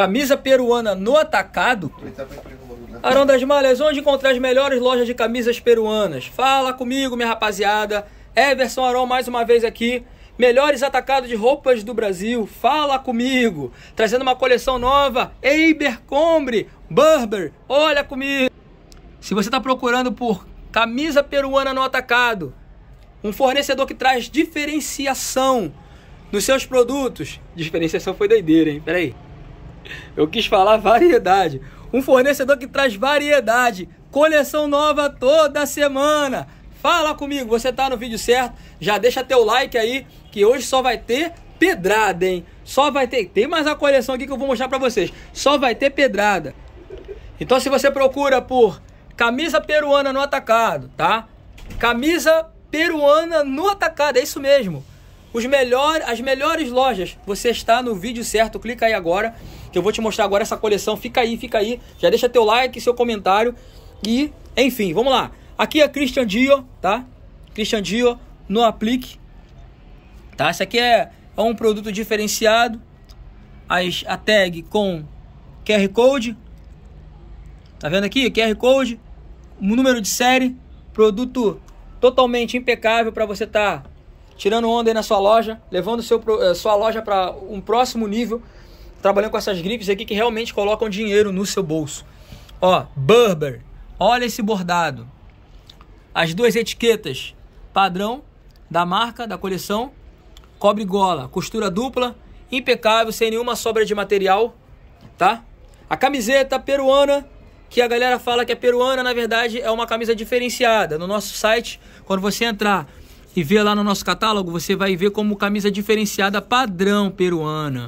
Camisa peruana no atacado. Arão das Malhas, onde encontrar as melhores lojas de camisas peruanas? Fala comigo, minha rapaziada. Everson Arão mais uma vez aqui. Melhores atacados de roupas do Brasil, fala comigo. Trazendo uma coleção nova, Abercrombie, Burberry, olha comigo. Se você está procurando por camisa peruana no atacado, um fornecedor que traz diferenciação nos seus produtos. Diferenciação foi doideira, hein? Peraí. Eu quis falar variedade. Um fornecedor que traz variedade, coleção nova toda semana. Fala comigo, você tá no vídeo certo? Já deixa teu like aí, que hoje só vai ter pedrada, hein? Só vai ter. Tem mais a coleção aqui que eu vou mostrar para vocês. Só vai ter pedrada. Então se você procura por camisa peruana no atacado, tá? Camisa peruana no atacado, é isso mesmo. Os melhor, as melhores lojas, você está no vídeo certo, clica aí agora que eu vou te mostrar agora essa coleção. Fica aí, fica aí. Já deixa teu like, seu comentário e, enfim, vamos lá. Aqui é Christian Dio, tá? Christian Dio no aplique, tá? Isso aqui é, é um produto diferenciado. As, a tag com QR Code, tá vendo aqui? QR Code, número de série, produto totalmente impecável para você estar tá tirando onda aí na sua loja, levando seu, eh, sua loja para um próximo nível trabalhando com essas grifes aqui que realmente colocam dinheiro no seu bolso. Ó, Burberry. Olha esse bordado. As duas etiquetas padrão da marca, da coleção. Cobre gola, costura dupla, impecável, sem nenhuma sobra de material, tá? A camiseta peruana, que a galera fala que é peruana, na verdade é uma camisa diferenciada. No nosso site, quando você entrar e ver lá no nosso catálogo, você vai ver como camisa diferenciada padrão peruana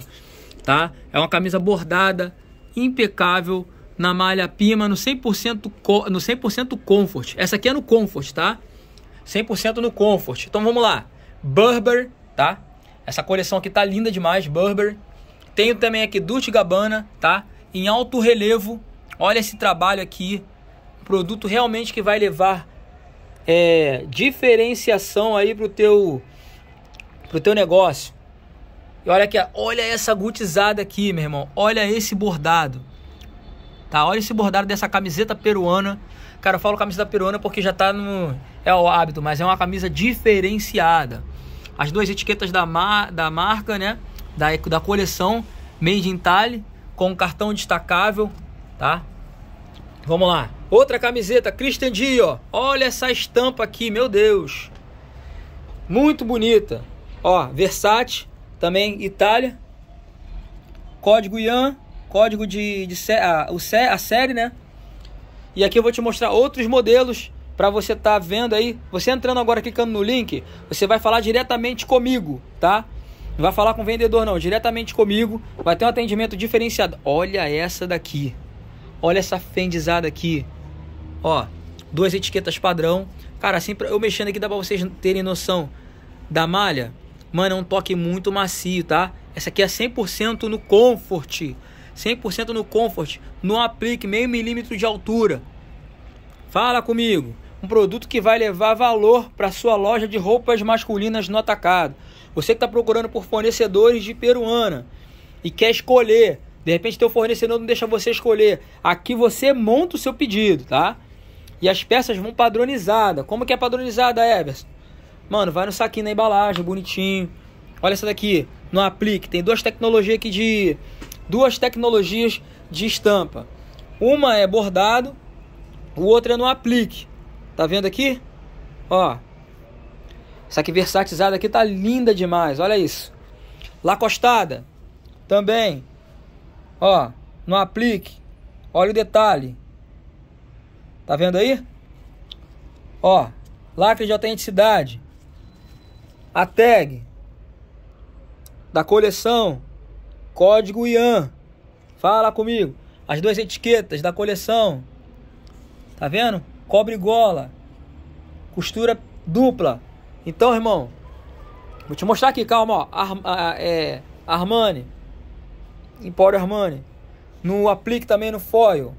tá? É uma camisa bordada, impecável, na malha Pima, no 100%, no 100 Comfort. Essa aqui é no Comfort, tá? 100% no Comfort. Então vamos lá. Burberry, tá? Essa coleção aqui tá linda demais, Burberry. Tenho também aqui Dutch Gabbana, tá? Em alto relevo. Olha esse trabalho aqui. Um produto realmente que vai levar é, diferenciação aí pro teu pro teu negócio. E olha aqui, olha essa gutizada aqui, meu irmão. Olha esse bordado. Tá? Olha esse bordado dessa camiseta peruana. Cara, eu falo camiseta peruana porque já tá no. É o hábito, mas é uma camisa diferenciada. As duas etiquetas da, mar... da marca, né? Da, da coleção Made in Tali, com um cartão destacável, tá? Vamos lá. Outra camiseta, Christian Dior. Olha essa estampa aqui, meu Deus. Muito bonita. Ó, Versace também Itália. Código IAN, código de, de a, o, a série, né? E aqui eu vou te mostrar outros modelos para você estar tá vendo aí. Você entrando agora, clicando no link, você vai falar diretamente comigo, tá? Não vai falar com o vendedor não, diretamente comigo. Vai ter um atendimento diferenciado. Olha essa daqui. Olha essa fendizada aqui. Ó, duas etiquetas padrão. Cara, assim, eu mexendo aqui dá para vocês terem noção da malha. Mano, é um toque muito macio, tá? Essa aqui é 100% no comfort. 100% no comfort. No aplique, meio milímetro de altura. Fala comigo. Um produto que vai levar valor para sua loja de roupas masculinas no atacado. Você que está procurando por fornecedores de peruana e quer escolher. De repente, teu fornecedor não deixa você escolher. Aqui você monta o seu pedido, tá? E as peças vão padronizadas. Como que é padronizada, Everson? Mano, vai no saquinho na embalagem, bonitinho. Olha essa daqui, no aplique. Tem duas tecnologias aqui de. Duas tecnologias de estampa. Uma é bordado, o outro é no aplique. Tá vendo aqui? Ó. Essa aqui versatilizada aqui tá linda demais. Olha isso. Lacostada. Também. Ó. No aplique. Olha o detalhe. Tá vendo aí? Ó. Lacre de autenticidade. A tag da coleção, código IAN. Fala comigo. As duas etiquetas da coleção. Tá vendo? Cobre gola. Costura dupla. Então, irmão, vou te mostrar aqui, calma, ó. Ar, a, é, Armani. Emporio Armani. No aplique também no foil.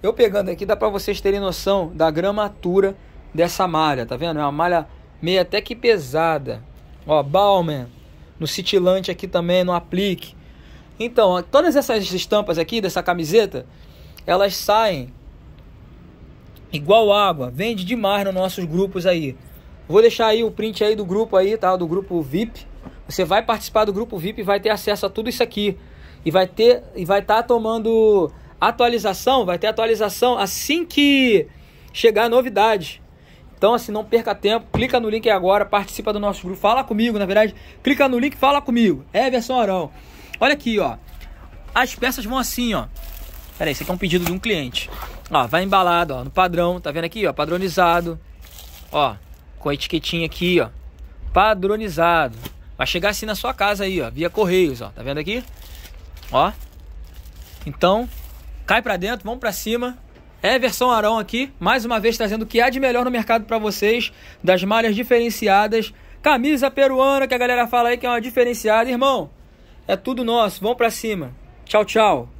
Eu pegando aqui dá para vocês terem noção da gramatura dessa malha, tá vendo? É uma malha meia até que pesada. Ó, Bauman, no citilante aqui também, no aplique. Então, ó, todas essas estampas aqui dessa camiseta, elas saem igual água, vende demais nos nossos grupos aí. Vou deixar aí o print aí do grupo aí, tá? Do grupo VIP. Você vai participar do grupo VIP e vai ter acesso a tudo isso aqui. E vai ter e vai estar tá tomando atualização, vai ter atualização assim que chegar novidade. Então, assim, não perca tempo, clica no link agora, participa do nosso grupo, fala comigo, na verdade, clica no link, fala comigo. É, versão Arão. Olha aqui, ó. As peças vão assim, ó. Peraí, isso aqui é um pedido de um cliente. Ó, vai embalado, ó, no padrão, tá vendo aqui, ó, padronizado. Ó, com a etiquetinha aqui, ó. Padronizado. Vai chegar assim na sua casa aí, ó, via correios, ó. Tá vendo aqui? Ó. Então, cai para dentro, vamos para cima. Everson Arão aqui, mais uma vez trazendo o que há de melhor no mercado para vocês, das malhas diferenciadas, camisa peruana que a galera fala aí que é uma diferenciada, irmão. É tudo nosso, vamos para cima. Tchau, tchau.